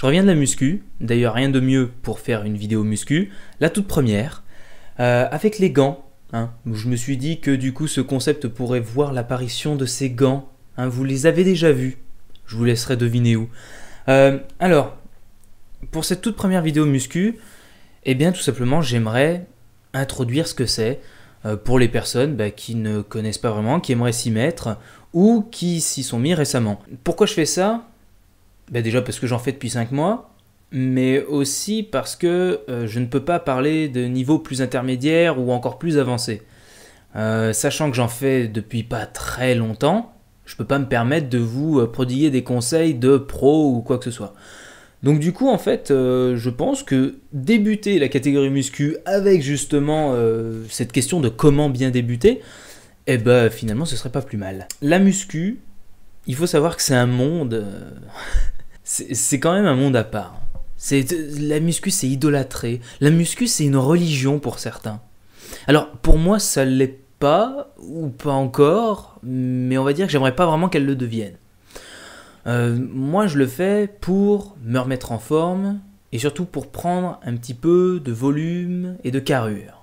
Je reviens de la muscu, d'ailleurs rien de mieux pour faire une vidéo muscu, la toute première, euh, avec les gants. Hein. Je me suis dit que du coup ce concept pourrait voir l'apparition de ces gants. Hein. vous les avez déjà vus, je vous laisserai deviner où. Euh, alors, pour cette toute première vidéo muscu, eh bien tout simplement j'aimerais introduire ce que c'est euh, pour les personnes bah, qui ne connaissent pas vraiment, qui aimeraient s'y mettre ou qui s'y sont mis récemment. Pourquoi je fais ça bah, déjà parce que j'en fais depuis 5 mois, mais aussi parce que euh, je ne peux pas parler de niveau plus intermédiaire ou encore plus avancé. Euh, sachant que j'en fais depuis pas très longtemps, je peux pas me permettre de vous euh, prodiguer des conseils de pro ou quoi que ce soit. Donc du coup, en fait, je pense que débuter la catégorie muscu avec justement cette question de comment bien débuter, eh ben finalement, ce serait pas plus mal. La muscu, il faut savoir que c'est un monde. c'est quand même un monde à part. C'est la muscu c'est idolâtré, la muscu c'est une religion pour certains. Alors pour moi ça l'est pas ou pas encore, mais on va dire que j'aimerais pas vraiment qu'elle le devienne. Euh, moi je le fais pour me remettre en forme et surtout pour prendre un petit peu de volume et de carrure.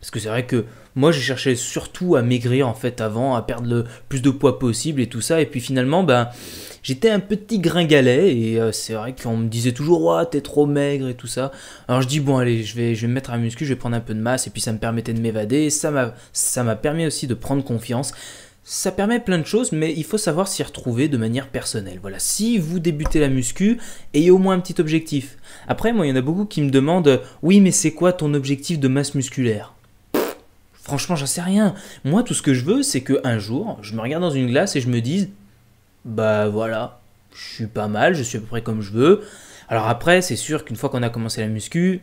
Parce que c'est vrai que moi, j'ai cherchais surtout à maigrir en fait avant, à perdre le plus de poids possible et tout ça. Et puis finalement, ben, j'étais un petit gringalet et euh, c'est vrai qu'on me disait toujours, ouais, t'es trop maigre et tout ça. Alors je dis, bon, allez, je vais, vais me mettre à muscu, je vais prendre un peu de masse et puis ça me permettait de m'évader. Ça ça m'a permis aussi de prendre confiance. Ça permet plein de choses, mais il faut savoir s'y retrouver de manière personnelle. Voilà, si vous débutez la muscu, ayez au moins un petit objectif. Après, moi, il y en a beaucoup qui me demandent, oui, mais c'est quoi ton objectif de masse musculaire Franchement, j'en sais rien. Moi, tout ce que je veux, c'est que un jour, je me regarde dans une glace et je me dise, bah voilà, je suis pas mal, je suis à peu près comme je veux. Alors après, c'est sûr qu'une fois qu'on a commencé la muscu,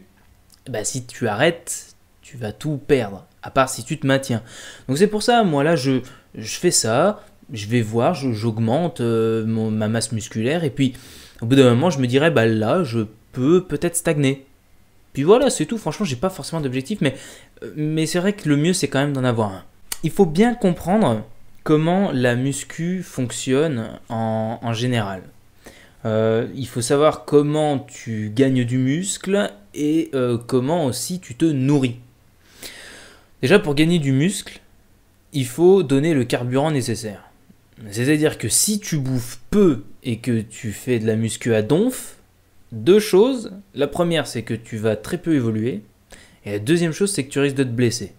bah si tu arrêtes, tu vas tout perdre, à part si tu te maintiens. Donc c'est pour ça, moi là, je, je fais ça, je vais voir, j'augmente euh, ma masse musculaire, et puis au bout d'un moment, je me dirais, bah là, je peux peut-être stagner. Puis voilà, c'est tout. Franchement, j'ai pas forcément d'objectif, mais mais c'est vrai que le mieux, c'est quand même d'en avoir un. Il faut bien comprendre comment la muscu fonctionne en, général. Euh, il faut savoir comment tu gagnes du muscle et euh, comment aussi tu te nourris. Déjà, pour gagner du muscle, il faut donner le carburant nécessaire. C'est-à-dire que si tu bouffes peu et que tu fais de la muscu à donf, deux choses. La première, c'est que tu vas très peu évoluer. Et la deuxième chose, c'est que tu risques de te blesser.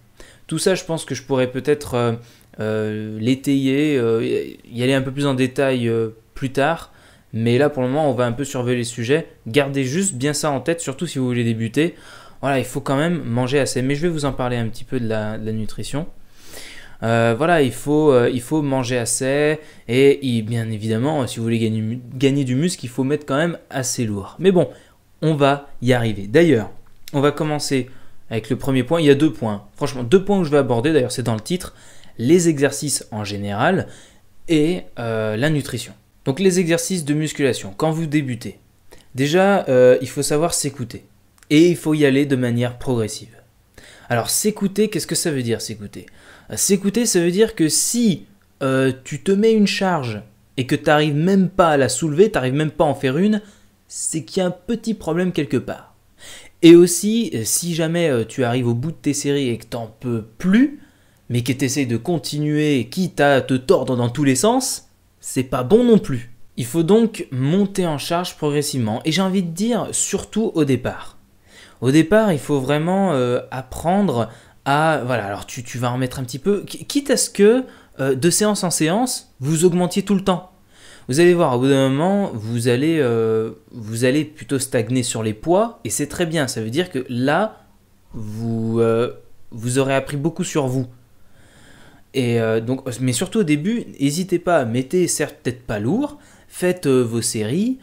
Tout ça, je pense que je pourrais peut-être euh, euh, l'étayer, euh, y aller un peu plus en détail plus tard. Mais là, pour le moment, on va un peu surveiller les sujets. Gardez juste bien ça en tête, surtout si vous voulez débuter. Voilà, il faut quand même manger assez. Mais je vais vous en parler un petit peu de la, nutrition. voilà, il faut, il faut manger assez. Et bien évidemment, si vous voulez gagner, gagner, du muscle, il faut mettre quand même assez lourd. Mais bon, on va y arriver. D'ailleurs, on va commencer avec le premier point, il y a deux points. Franchement, deux points que je vais aborder, d'ailleurs c'est dans le titre, les exercices en général et euh, la nutrition. Donc les exercices de musculation, quand vous débutez, déjà euh, il faut savoir s'écouter et il faut y aller de manière progressive. Alors s'écouter, qu'est-ce que ça veut dire s'écouter euh, S'écouter, ça veut dire que si tu te mets une charge et que tu n'arrives même pas à la soulever, tu n'arrives même pas à en faire une, c'est qu'il y a un petit problème quelque part. Et aussi, euh, si jamais euh, tu arrives au bout de tes séries et que t'en peux plus, mais que t'essayes de continuer, quitte à te tordre dans tous les sens, c'est pas bon non plus. Il faut donc monter en charge progressivement, et j'ai envie de dire surtout au départ. Au départ, il faut vraiment euh, apprendre à... Voilà, alors tu, vas en mettre un petit peu, quitte à ce que de séance en séance, vous augmentiez tout le temps. Vous allez voir, au bout d'un moment, euh, vous allez, plutôt stagner sur les poids, et c'est très bien, ça veut dire que là, vous, euh, vous aurez appris beaucoup sur vous. Et euh, donc, mais surtout au début, n'hésitez pas, mettez certes peut-être pas lourd, faites vos séries,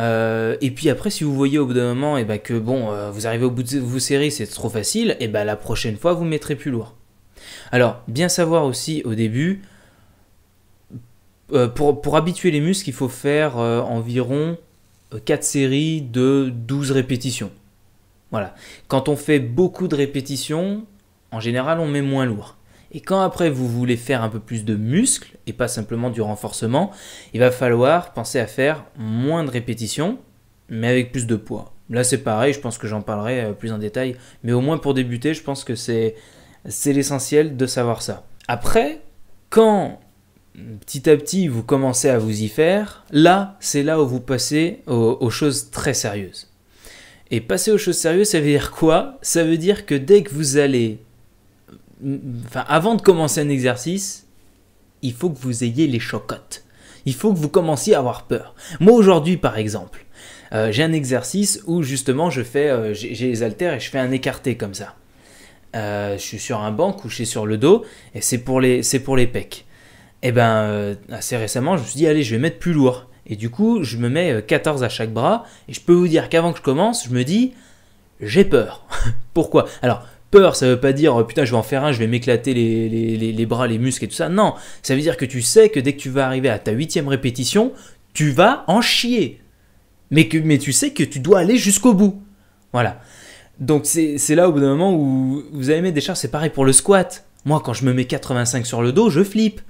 et puis après, si vous voyez au bout d'un moment et eh ben, que bon, vous arrivez au bout de vos séries, c'est trop facile, et eh ben la prochaine fois, vous mettrez plus lourd. Alors, bien savoir aussi au début, euh, pour, habituer les muscles, il faut faire euh, environ 4 euh, séries de 12 répétitions. Voilà. Quand on fait beaucoup de répétitions, en général, on met moins lourd. Et quand après vous voulez faire un peu plus de muscles et pas simplement du renforcement, il va falloir penser à faire moins de répétitions, mais avec plus de poids. Là c'est pareil, je pense que j'en parlerai plus en détail, mais au moins pour débuter, je pense que c'est l'essentiel de savoir ça. Après, quand petit à petit, vous commencez à vous y faire. Là, c'est là où vous passez aux, choses très sérieuses. Et passer aux choses sérieuses, ça veut dire quoi Ça veut dire que dès que vous allez... Enfin, avant de commencer un exercice, il faut que vous ayez les chocottes. Il faut que vous commenciez à avoir peur. Moi, aujourd'hui, par exemple, euh, j'ai un exercice où justement, je fais, euh, j'ai les haltères et je fais un écarté comme ça. Euh, je suis sur un banc couché sur le dos et c'est pour les, c'est pour les pecs et eh ben euh, assez récemment, je me suis dit, allez, je vais mettre plus lourd. Et du coup, je me mets 14 euh, à chaque bras. Et je peux vous dire qu'avant que je commence, je me dis, j'ai peur. Pourquoi Alors, peur, ça veut pas dire oh, putain, je vais en faire un, je vais m'éclater les, bras, les muscles et tout ça. Non, ça veut dire que tu sais que dès que tu vas arriver à ta huitième répétition, tu vas en chier. Mais, mais tu sais que tu dois aller jusqu'au bout. Voilà. Donc c'est là au bout d'un moment où vous allez mettre des charges, c'est pareil pour le squat. Moi quand je me mets 85 sur le dos, je flippe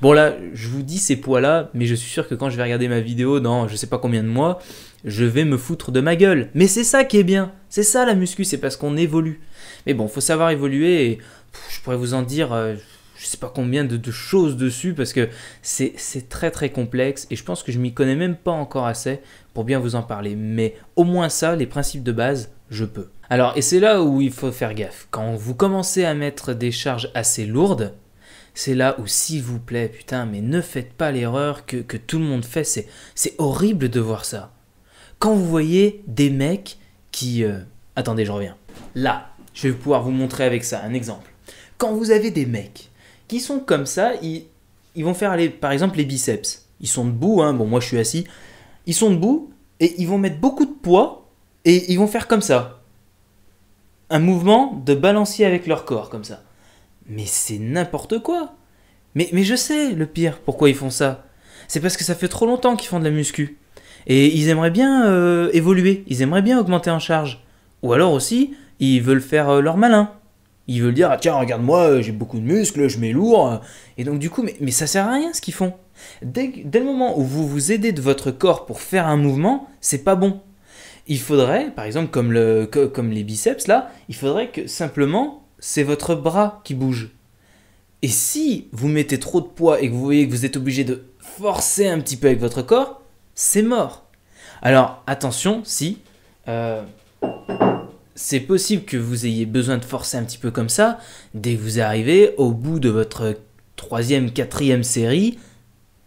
bon là, je vous dis ces poids-là, mais je suis sûr que quand je vais regarder ma vidéo dans je sais pas combien de mois, je vais me foutre de ma gueule. Mais c'est ça qui est bien, c'est ça la muscu, c'est parce qu'on évolue. Mais bon, faut savoir évoluer et je pourrais vous en dire euh, je sais pas combien de, de choses dessus parce que c'est très très complexe et je pense que je m'y connais même pas encore assez pour bien vous en parler. Mais au moins ça, les principes de base, je peux. Alors, et c'est là où il faut faire gaffe. Quand vous commencez à mettre des charges assez lourdes, c'est là où, s'il vous plaît, putain, mais ne faites pas l'erreur que, tout le monde fait. C'est, c'est horrible de voir ça. Quand vous voyez des mecs qui... Euh, attendez, je reviens. Là, je vais pouvoir vous montrer avec ça un exemple. Quand vous avez des mecs qui sont comme ça, ils, ils vont faire les, par exemple les biceps. Ils sont debout, hein, bon moi je suis assis. Ils sont debout et ils vont mettre beaucoup de poids et ils vont faire comme ça. Un mouvement de balancier avec leur corps comme ça. Mais c'est n'importe quoi mais, mais je sais, le pire, pourquoi ils font ça. C'est parce que ça fait trop longtemps qu'ils font de la muscu. Et ils aimeraient bien euh, évoluer, ils aimeraient bien augmenter en charge. Ou alors aussi, ils veulent faire euh, leur malin. Ils veulent dire, ah tiens, regarde-moi, euh, j'ai beaucoup de muscles, je mets lourd. Et donc du coup, mais, mais ça sert à rien ce qu'ils font. Dès, le moment où vous vous aidez de votre corps pour faire un mouvement, c'est pas bon. Il faudrait, par exemple, comme, comme les biceps là, il faudrait que simplement c'est votre bras qui bouge. Et si vous mettez trop de poids et que vous voyez que vous êtes obligé de forcer un petit peu avec votre corps, c'est mort. Alors attention, si euh, c'est possible que vous ayez besoin de forcer un petit peu comme ça, dès que vous arrivez au bout de votre troisième, quatrième série,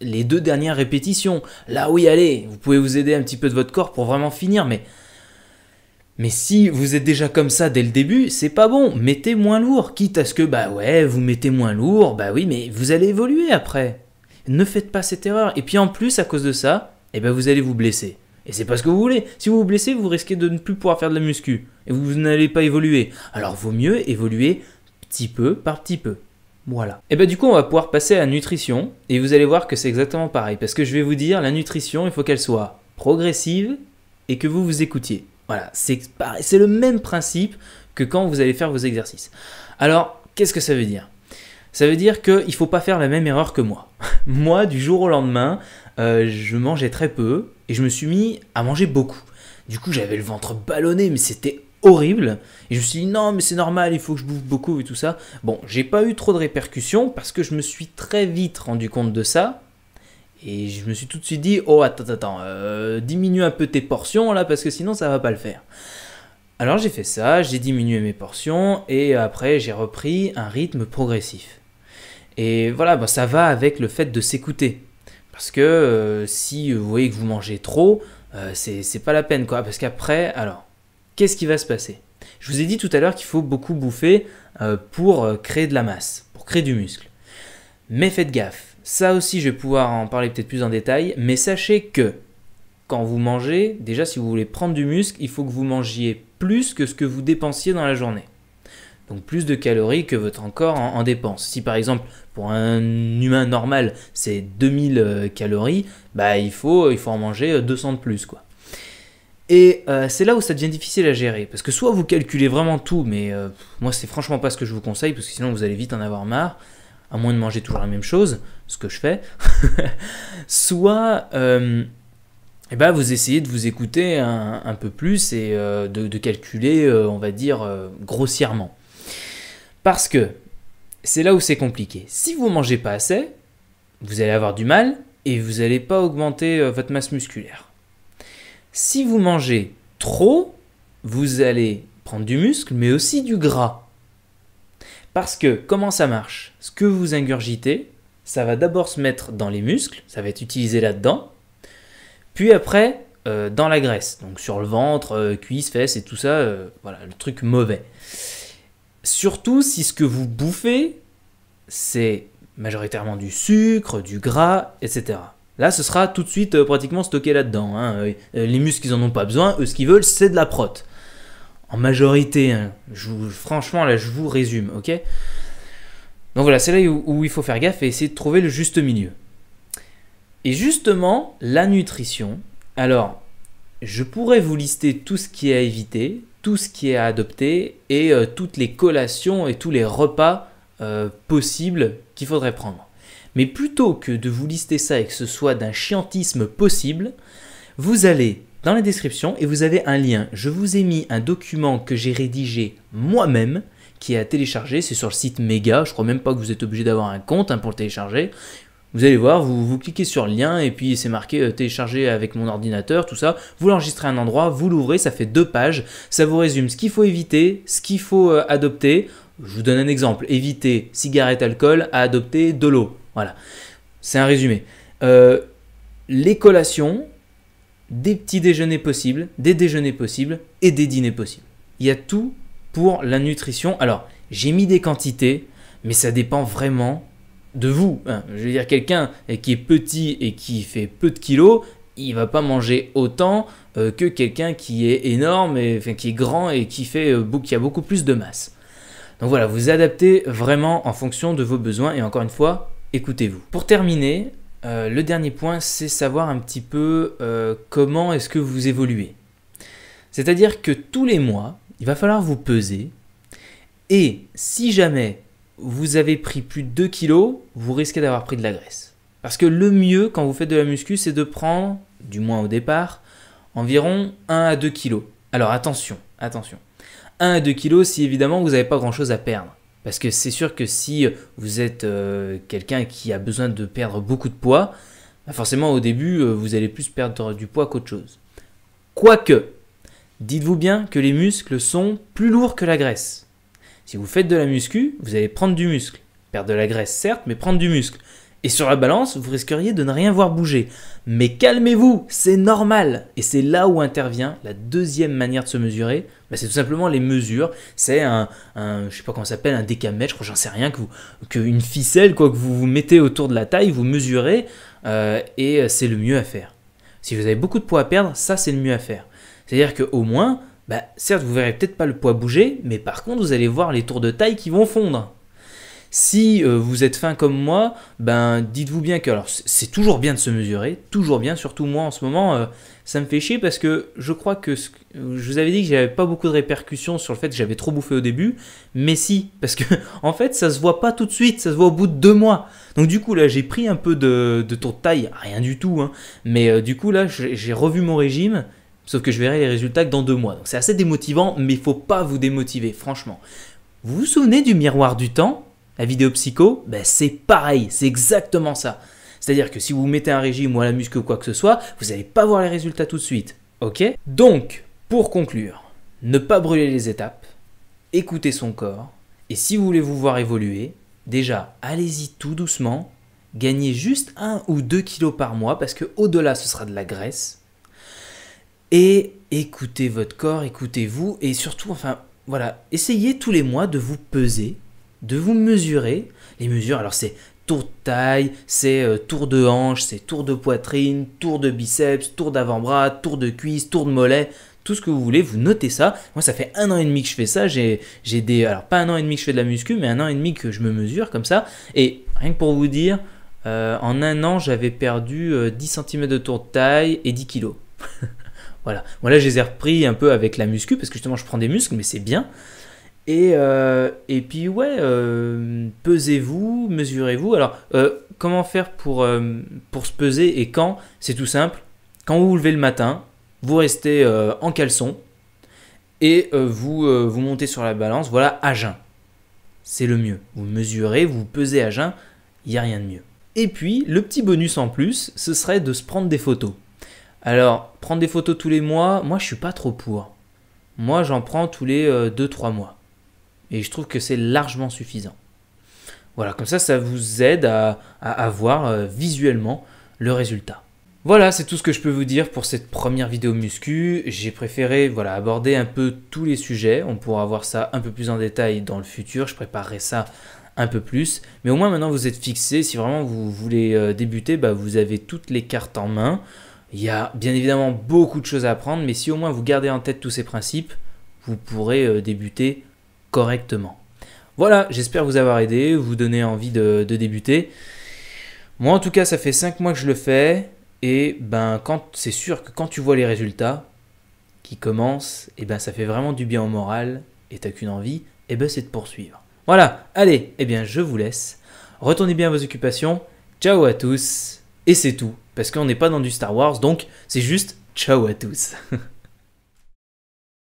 les deux dernières répétitions. Là oui, allez, vous pouvez vous aider un petit peu de votre corps pour vraiment finir, mais mais si vous êtes déjà comme ça dès le début, c'est pas bon, mettez moins lourd, quitte à ce que, bah ouais, vous mettez moins lourd, bah oui, mais vous allez évoluer après. Ne faites pas cette erreur, et puis en plus, à cause de ça, eh ben vous allez vous blesser. Et c'est pas ce que vous voulez. Si vous vous blessez, vous risquez de ne plus pouvoir faire de la muscu, et vous n'allez pas évoluer. Alors vaut mieux évoluer petit peu par petit peu. Voilà. Et eh bah ben, du coup on va pouvoir passer à la nutrition et vous allez voir que c'est exactement pareil parce que je vais vous dire la nutrition il faut qu'elle soit progressive et que vous vous écoutiez. Voilà, c'est le même principe que quand vous allez faire vos exercices. Alors, qu'est-ce que ça veut dire Ça veut dire qu'il ne faut pas faire la même erreur que moi. moi, du jour au lendemain, euh, je mangeais très peu et je me suis mis à manger beaucoup. Du coup, j'avais le ventre ballonné, mais c'était horrible. Et je me suis dit, non, mais c'est normal, il faut que je bouffe beaucoup et tout ça. Bon, j'ai pas eu trop de répercussions parce que je me suis très vite rendu compte de ça et je me suis tout de suite dit, oh attends, attends, euh, diminue un peu tes portions là, parce que sinon ça va pas le faire. Alors j'ai fait ça, j'ai diminué mes portions, et après j'ai repris un rythme progressif. Et voilà, bah, ça va avec le fait de s'écouter. Parce que euh, si vous voyez que vous mangez trop, euh, c'est pas la peine quoi. Parce qu'après, alors, qu'est-ce qui va se passer Je vous ai dit tout à l'heure qu'il faut beaucoup bouffer euh, pour euh, créer de la masse, pour créer du muscle. Mais faites gaffe, ça aussi, je vais pouvoir en parler peut-être plus en détail, mais sachez que quand vous mangez, déjà si vous voulez prendre du muscle, il faut que vous mangiez plus que ce que vous dépensiez dans la journée. Donc plus de calories que votre corps en, dépense. Si par exemple pour un humain normal c'est 2000 euh, calories, bah il faut, il faut en manger 200 euh, de plus quoi. Et euh, c'est là où ça devient difficile à gérer, parce que soit vous calculez vraiment tout, mais moi c'est franchement pas ce que je vous conseille, parce que sinon vous allez vite en avoir marre, à moins de manger toujours la même chose, ce que je fais, soit euh, eh ben, vous essayez de vous écouter un, peu plus et euh, de, calculer, euh, on va dire, grossièrement. Parce que c'est là où c'est compliqué. Si vous mangez pas assez, vous allez avoir du mal et vous n'allez pas augmenter votre masse musculaire. Si vous mangez trop, vous allez prendre du muscle, mais aussi du gras. Parce que comment ça marche Ce que vous ingurgitez, ça va d'abord se mettre dans les muscles, ça va être utilisé là-dedans, puis après euh, dans la graisse, donc sur le ventre, cuisse, euh, cuisses, fesses et tout ça, euh, voilà, le truc mauvais. Surtout si ce que vous bouffez, c'est majoritairement du sucre, du gras, etc. Là, ce sera tout de suite pratiquement stocké là-dedans. Hein. Les muscles, ils en ont pas besoin. Eux, ce qu'ils veulent, c'est de la prote en majorité. Hein. Je franchement, là, je vous résume, ok Donc voilà, c'est là où, il faut faire gaffe et essayer de trouver le juste milieu. Et justement, la nutrition. Alors, je pourrais vous lister tout ce qui est à éviter, tout ce qui est à adopter et euh, toutes les collations et tous les repas euh, possibles qu'il faudrait prendre. Mais plutôt que de vous lister ça et que ce soit d'un chiantisme possible, vous allez dans la description et vous avez un lien. Je vous ai mis un document que j'ai rédigé moi-même qui est à télécharger. C'est sur le site Mega. Je crois même pas que vous êtes obligé d'avoir un compte hein, pour le télécharger. Vous allez voir, vous, vous, cliquez sur le lien et puis c'est marqué euh, télécharger avec mon ordinateur, tout ça. Vous l'enregistrez à un endroit, vous l'ouvrez, ça fait deux pages. Ça vous résume ce qu'il faut éviter, ce qu'il faut euh, adopter. Je vous donne un exemple. Éviter cigarette, alcool, à adopter de l'eau. Voilà. C'est un résumé. Euh, les collations, des petits déjeuners possibles, des déjeuners possibles et des dîners possibles. Il y a tout pour la nutrition. Alors, j'ai mis des quantités, mais ça dépend vraiment de vous. Hein. Je veux dire, quelqu'un qui est petit et qui fait peu de kilos, il va pas manger autant euh, que quelqu'un qui est énorme, et, qui est grand et qui, fait, euh, qui a beaucoup plus de masse. Donc voilà, vous adaptez vraiment en fonction de vos besoins et encore une fois, écoutez-vous. Pour terminer, euh, le dernier point, c'est savoir un petit peu euh, comment est-ce que vous évoluez. C'est-à-dire que tous les mois, il va falloir vous peser. Et si jamais vous avez pris plus de 2 kilos, vous risquez d'avoir pris de la graisse. Parce que le mieux quand vous faites de la muscu, c'est de prendre, du moins au départ, environ 1 à 2 kg. Alors attention, attention. 1 à 2 kg si évidemment vous n'avez pas grand-chose à perdre. Parce que c'est sûr que si vous êtes euh, quelqu'un qui a besoin de perdre beaucoup de poids, bah forcément au début, euh, vous allez plus perdre du poids qu'autre chose. Quoique, dites-vous bien que les muscles sont plus lourds que la graisse. Si vous faites de la muscu, vous allez prendre du muscle. Perdre de la graisse, certes, mais prendre du muscle. Et sur la balance, vous risqueriez de ne rien voir bouger. Mais calmez-vous, c'est normal. Et c'est là où intervient la deuxième manière de se mesurer. Bah, c'est tout simplement les mesures. C'est un, je sais pas comment s'appelle, un décamètre, je crois, j'en sais rien, que, que une ficelle, quoi, que vous vous mettez autour de la taille, vous mesurez, euh, et c'est le mieux à faire. Si vous avez beaucoup de poids à perdre, ça c'est le mieux à faire. C'est-à-dire qu'au moins, bah, certes, vous verrez peut-être pas le poids bouger, mais par contre, vous allez voir les tours de taille qui vont fondre. Si euh, vous êtes fin comme moi, ben dites-vous bien que alors c'est toujours bien de se mesurer, toujours bien, surtout moi en ce moment, euh, ça me fait chier parce que je crois que euh, je vous avais dit que j'avais pas beaucoup de répercussions sur le fait que j'avais trop bouffé au début, mais si parce que en fait ça se voit pas tout de suite, ça se voit au bout de deux mois. Donc du coup là j'ai pris un peu de, de taille, rien du tout, hein, mais du coup là j'ai revu mon régime. Sauf que je verrai les résultats que dans deux mois. Donc c'est assez démotivant, mais il faut pas vous démotiver, franchement. Vous vous souvenez du miroir du temps la vidéo psycho, ben c'est pareil, c'est exactement ça. C'est-à-dire que si vous mettez un régime ou à la muscu ou quoi que ce soit, vous n'allez pas voir les résultats tout de suite. Ok Donc, pour conclure, ne pas brûler les étapes, écoutez son corps, et si vous voulez vous voir évoluer, déjà, allez-y tout doucement, gagnez juste 1 ou 2 kilos par mois, parce que au-delà, ce sera de la graisse. Et écoutez votre corps, écoutez-vous, et surtout, enfin, voilà, essayez tous les mois de vous peser de vous mesurer. Les mesures, alors c'est tour de taille, c'est euh, tour de hanche, c'est tour de poitrine, tour de biceps, tour d'avant-bras, tour de cuisse, tour de mollet, tout ce que vous voulez, vous notez ça. Moi, ça fait un an et demi que je fais ça. J'ai des. Alors, pas un an et demi que je fais de la muscu, mais un an et demi que je me mesure comme ça. Et rien que pour vous dire, euh, en un an, j'avais perdu 10 euh, cm de tour de taille et 10 kg. voilà. Moi, là, je les ai repris un peu avec la muscu parce que justement, je prends des muscles, mais c'est bien. Et, euh, et puis ouais, euh, pesez-vous, mesurez-vous. Alors, euh, comment faire pour, pour se peser et quand C'est tout simple. Quand vous vous levez le matin, vous restez en caleçon et vous, vous montez sur la balance, voilà, à jeun. C'est le mieux. Vous mesurez, vous pesez à jeun, il n'y a rien de mieux. Et puis, le petit bonus en plus, ce serait de se prendre des photos. Alors, prendre des photos tous les mois, moi je suis pas trop pour. Moi j'en prends tous les 2-3 mois. Et je trouve que c'est largement suffisant. Voilà, comme ça, ça vous aide à, avoir euh, visuellement le résultat. Voilà, c'est tout ce que je peux vous dire pour cette première vidéo muscu. J'ai préféré voilà, aborder un peu tous les sujets. On pourra voir ça un peu plus en détail dans le futur. Je préparerai ça un peu plus. Mais au moins maintenant vous êtes fixé. Si vraiment vous voulez euh, débuter, bah, vous avez toutes les cartes en main. Il y a bien évidemment beaucoup de choses à apprendre, mais si au moins vous gardez en tête tous ces principes, vous pourrez euh, débuter correctement. Voilà, j'espère vous avoir aidé, vous donner envie de, débuter. Moi en tout cas, ça fait 5 mois que je le fais, et ben quand c'est sûr que quand tu vois les résultats qui commencent, et ben ça fait vraiment du bien au moral, et t'as qu'une envie, et ben c'est de poursuivre. Voilà, allez, et eh bien je vous laisse. Retournez bien à vos occupations, ciao à tous, et c'est tout, parce qu'on n'est pas dans du Star Wars, donc c'est juste ciao à tous.